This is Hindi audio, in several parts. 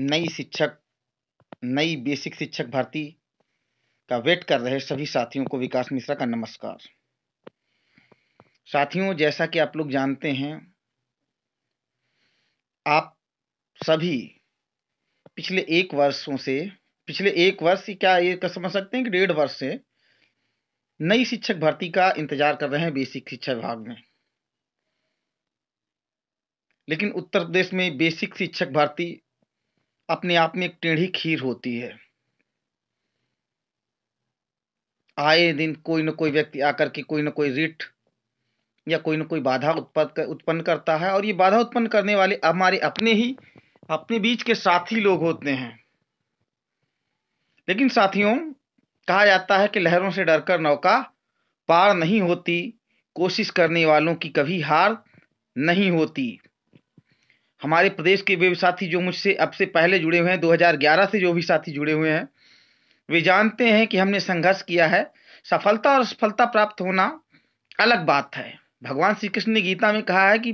नई शिक्षक नई बेसिक शिक्षक भर्ती का वेट कर रहे सभी साथियों को विकास मिश्रा का नमस्कार साथियों जैसा कि आप लोग जानते हैं आप सभी पिछले एक वर्षों से पिछले एक वर्ष क्या ये समझ सकते हैं कि डेढ़ वर्ष से नई शिक्षक भर्ती का इंतजार कर रहे हैं बेसिक शिक्षा विभाग में लेकिन उत्तर प्रदेश में बेसिक शिक्षक भर्ती अपने आप में एक टेढ़ी खीर होती है आए दिन कोई न कोई व्यक्ति आकर के कोई न कोई रिट या कोई न कोई बाधा उत्पन्न उत्पन्न करता है और ये बाधा उत्पन्न करने वाले हमारे अपने ही अपने बीच के साथी लोग होते हैं लेकिन साथियों कहा जाता है कि लहरों से डरकर नौका पार नहीं होती कोशिश करने वालों की कभी हार नहीं होती हमारे प्रदेश के वे साथी जो मुझसे अब से पहले जुड़े हुए हैं 2011 से जो भी साथी जुड़े हुए हैं वे जानते हैं कि हमने संघर्ष किया है सफलता और असफलता प्राप्त होना अलग बात है भगवान श्री कृष्ण ने गीता में कहा है कि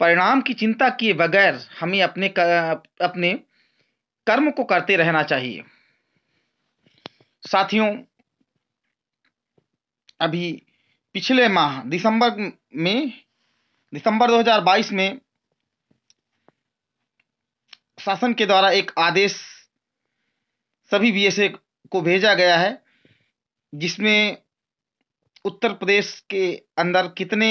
परिणाम की चिंता किए बगैर हमें अपने कर, अपने कर्म को करते रहना चाहिए साथियों अभी पिछले माह दिसंबर में दिसंबर 2022 में शासन के द्वारा एक आदेश सभी बी को भेजा गया है जिसमें उत्तर प्रदेश के अंदर कितने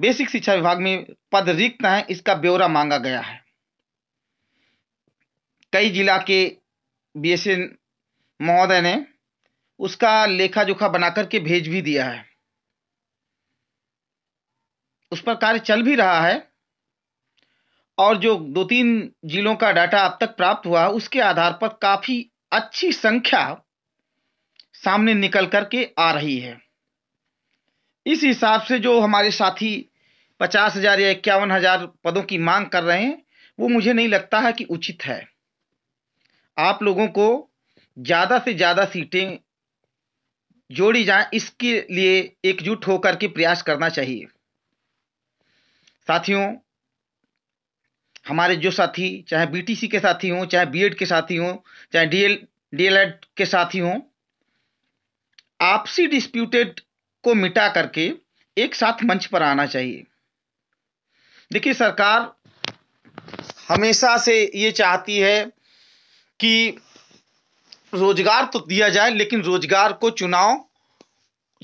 बेसिक शिक्षा विभाग में पद रिक्त हैं इसका ब्यौरा मांगा गया है कई जिला के बी महोदय ने उसका लेखा जोखा बनाकर के भेज भी दिया है उस पर कार्य चल भी रहा है और जो दो तीन जिलों का डाटा अब तक प्राप्त हुआ उसके आधार पर काफ़ी अच्छी संख्या सामने निकल कर के आ रही है इस हिसाब से जो हमारे साथी पचास हजार या इक्यावन हजार पदों की मांग कर रहे हैं वो मुझे नहीं लगता है कि उचित है आप लोगों को ज़्यादा से ज़्यादा सीटें जोड़ी जाए इसके लिए एकजुट होकर के प्रयास करना चाहिए साथियों हमारे जो साथी चाहे बीटीसी के साथी हों चाहे बीएड के साथी हों चाहे डीएल डीएलएड के साथी हों आपसी डिस्प्यूटेड को मिटा करके एक साथ मंच पर आना चाहिए देखिए सरकार हमेशा से ये चाहती है कि रोजगार तो दिया जाए लेकिन रोजगार को चुनाव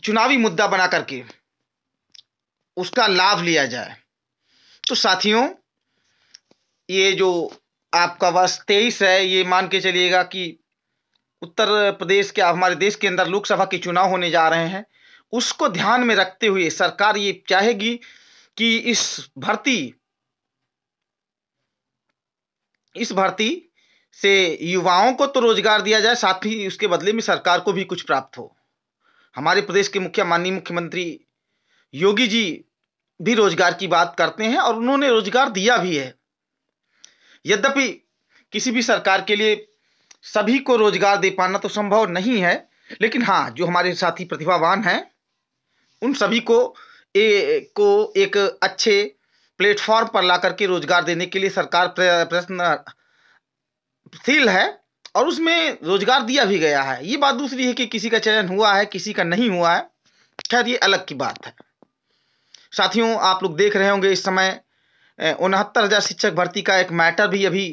चुनावी मुद्दा बना करके उसका लाभ लिया जाए तो साथियों ये जो आपका वर्ष तेईस है ये मान के चलिएगा कि उत्तर प्रदेश के हमारे देश के अंदर लोकसभा के चुनाव होने जा रहे हैं उसको ध्यान में रखते हुए सरकार ये चाहेगी कि इस भर्ती इस भर्ती से युवाओं को तो रोजगार दिया जाए साथ ही उसके बदले में सरकार को भी कुछ प्राप्त हो हमारे प्रदेश के मुख्य माननीय मुख्यमंत्री योगी जी भी रोजगार की बात करते हैं और उन्होंने रोजगार दिया भी है यद्यपि किसी भी सरकार के लिए सभी को रोजगार दे पाना तो संभव नहीं है लेकिन हाँ जो हमारे साथी प्रतिभावान हैं उन सभी को ए को एक अच्छे प्लेटफॉर्म पर ला करके रोजगार देने के लिए सरकार प्रयत्नशील है और उसमें रोजगार दिया भी गया है ये बात दूसरी है कि किसी का चयन हुआ है किसी का नहीं हुआ है खैर ये अलग की बात है साथियों आप लोग देख रहे होंगे इस समय उनहत्तर हज़ार शिक्षक भर्ती का एक मैटर भी अभी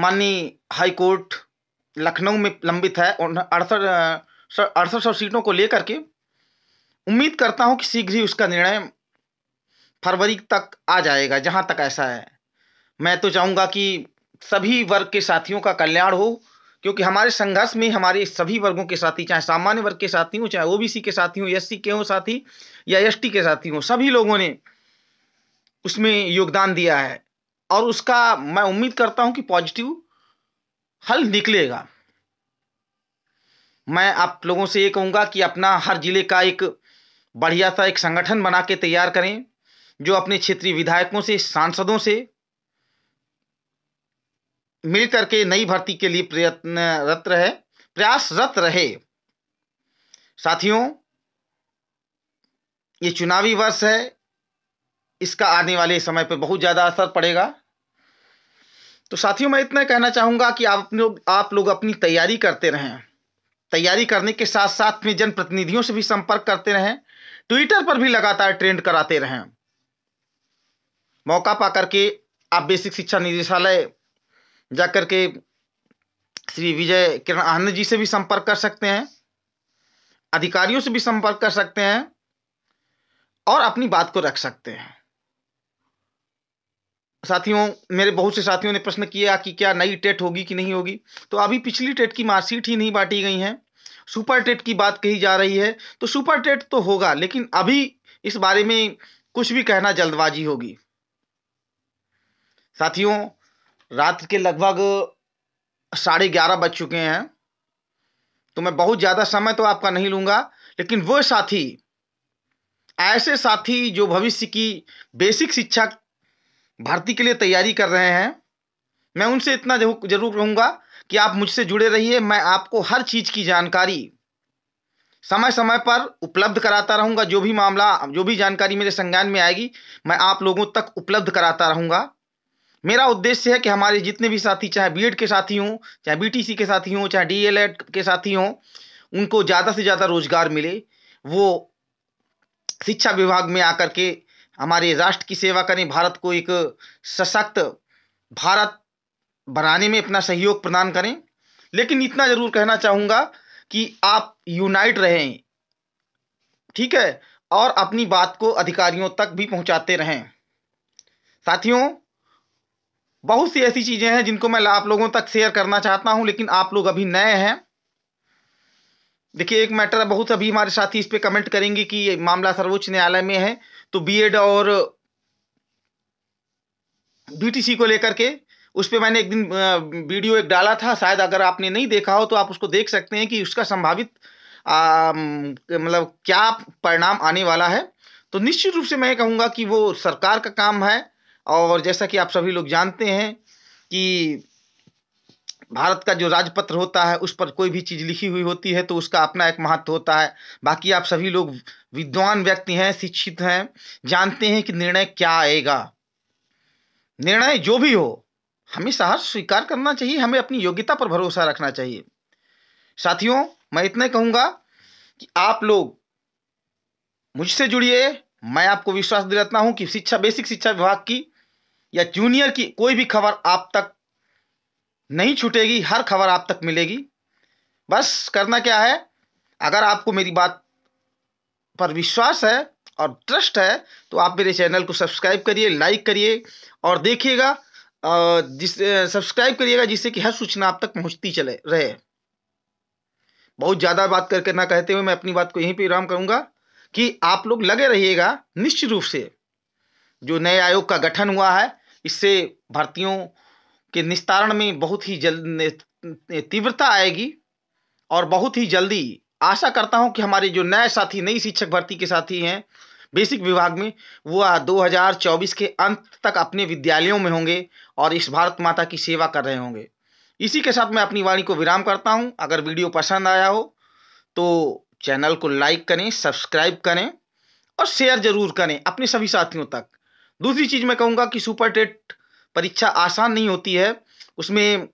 माननीय हाई कोर्ट लखनऊ में लंबित है अड़सठ अड़सठ सौ सीटों को लेकर के उम्मीद करता हूं कि शीघ्र ही उसका निर्णय फरवरी तक आ जाएगा जहां तक ऐसा है मैं तो चाहूंगा कि सभी वर्ग के साथियों का कल्याण हो क्योंकि हमारे संघर्ष में हमारे सभी वर्गों के साथी चाहे सामान्य वर्ग के साथी हों चाहे ओबीसी के साथी हों एससी के हों साथी या एसटी के साथी हों सभी लोगों ने उसमें योगदान दिया है और उसका मैं उम्मीद करता हूं कि पॉजिटिव हल निकलेगा मैं आप लोगों से ये कहूंगा कि अपना हर ज़िले का एक बढ़िया सा एक संगठन बना के तैयार करें जो अपने क्षेत्रीय विधायकों से सांसदों से मिल करके नई भर्ती के लिए प्रयत्नरत रहे प्रयासरत रहे साथियों ये चुनावी वर्ष है इसका आने वाले समय पर बहुत ज़्यादा असर पड़ेगा तो साथियों मैं इतना कहना चाहूँगा कि आप लोग आप लोग अपनी तैयारी करते रहें तैयारी करने के साथ साथ में जनप्रतिनिधियों से भी संपर्क करते रहें ट्विटर पर भी लगातार ट्रेंड कराते रहें मौका पा करके आप बेसिक शिक्षा निदेशालय जा के श्री विजय किरण आनंद जी से भी संपर्क कर सकते हैं अधिकारियों से भी संपर्क कर सकते हैं और अपनी बात को रख सकते हैं साथियों मेरे बहुत से साथियों ने प्रश्न किया कि क्या नई टेट होगी कि नहीं होगी तो अभी पिछली टेट की मार्कशीट ही नहीं बांटी गई है सुपर टेट की बात कही जा रही है तो सुपर टेट तो होगा लेकिन अभी इस बारे में कुछ भी कहना जल्दबाजी होगी साथियों रात के लगभग साढ़े ग्यारह बज चुके हैं तो मैं बहुत ज़्यादा समय तो आपका नहीं लूंगा लेकिन वो साथी ऐसे साथी जो भविष्य की बेसिक शिक्षा भर्ती के लिए तैयारी कर रहे हैं मैं उनसे इतना जरूर कहूँगा कि आप मुझसे जुड़े रहिए मैं आपको हर चीज़ की जानकारी समय समय पर उपलब्ध कराता रहूंगा जो भी मामला जो भी जानकारी मेरे संज्ञान में आएगी मैं आप लोगों तक उपलब्ध कराता रहूंगा मेरा उद्देश्य है कि हमारे जितने भी साथी चाहे बीएड के साथी हों चाहे बीटीसी के साथी हों चाहे डीएलएड के साथी हों उनको ज़्यादा से ज़्यादा रोजगार मिले वो शिक्षा विभाग में आकर के हमारे राष्ट्र की सेवा करें भारत को एक सशक्त भारत बनाने में अपना सहयोग प्रदान करें लेकिन इतना जरूर कहना चाहूँगा कि आप यूनाइट रहें ठीक है और अपनी बात को अधिकारियों तक भी पहुँचाते रहें साथियों बहुत सी ऐसी चीज़ें हैं जिनको मैं आप लोगों तक शेयर करना चाहता हूँ लेकिन आप लोग अभी नए हैं देखिए एक मैटर बहुत अभी हमारे साथी इस पे कमेंट करेंगे कि ये मामला सर्वोच्च न्यायालय में है तो बीएड और बीटीसी को लेकर के उस पर मैंने एक दिन वीडियो एक डाला था शायद अगर आपने नहीं देखा हो तो आप उसको देख सकते हैं कि उसका संभावित मतलब क्या परिणाम आने वाला है तो निश्चित रूप से मैं कहूँगा कि वो सरकार का काम है और जैसा कि आप सभी लोग जानते हैं कि भारत का जो राजपत्र होता है उस पर कोई भी चीज़ लिखी हुई होती है तो उसका अपना एक महत्व होता है बाकी आप सभी लोग विद्वान व्यक्ति हैं शिक्षित हैं जानते हैं कि निर्णय क्या आएगा निर्णय जो भी हो हमें साहस स्वीकार करना चाहिए हमें अपनी योग्यता पर भरोसा रखना चाहिए साथियों मैं इतना कहूँगा कि आप लोग मुझसे जुड़िए मैं आपको विश्वास दिलाता हूँ कि शिक्षा बेसिक शिक्षा विभाग की या जूनियर की कोई भी खबर आप तक नहीं छूटेगी हर खबर आप तक मिलेगी बस करना क्या है अगर आपको मेरी बात पर विश्वास है और ट्रस्ट है तो आप मेरे चैनल को सब्सक्राइब करिए लाइक करिए और देखिएगा जिस सब्सक्राइब करिएगा जिससे कि हर सूचना आप तक पहुंचती चले रहे बहुत ज़्यादा बात करके करना कहते हुए मैं अपनी बात को यहीं पर विराम करूँगा कि आप लोग लगे रहिएगा निश्चित रूप से जो नए आयोग का गठन हुआ है इससे भर्तियों के निस्तारण में बहुत ही जल्द तीव्रता आएगी और बहुत ही जल्दी आशा करता हूं कि हमारे जो नए साथी नई शिक्षक भर्ती के साथी हैं बेसिक विभाग में वो 2024 के अंत तक अपने विद्यालयों में होंगे और इस भारत माता की सेवा कर रहे होंगे इसी के साथ मैं अपनी वाणी को विराम करता हूं अगर वीडियो पसंद आया हो तो चैनल को लाइक करें सब्सक्राइब करें और शेयर जरूर करें अपने सभी साथियों तक दूसरी चीज़ मैं कहूँगा कि सुपर टेट परीक्षा आसान नहीं होती है उसमें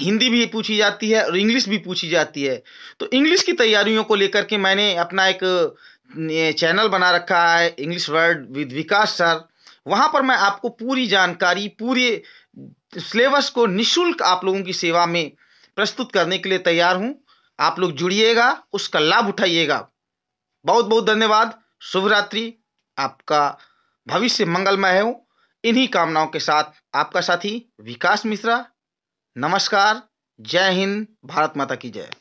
हिंदी भी पूछी जाती है और इंग्लिश भी पूछी जाती है तो इंग्लिश की तैयारियों को लेकर के मैंने अपना एक चैनल बना रखा है English word with Vikas sir वहाँ पर मैं आपको पूरी जानकारी पूरे सिलेबस को निशुल्क आप लोगों की सेवा में प्रस्तुत करने के लिए तैयार हूँ आप लोग जुड़िएगा उसका लाभ उठाइएगा बहुत बहुत धन्यवाद शुभ रात्रि आपका भविष्य मंगलमय हो इन्हीं कामनाओं के साथ आपका साथी विकास मिश्रा नमस्कार जय हिंद भारत माता की जय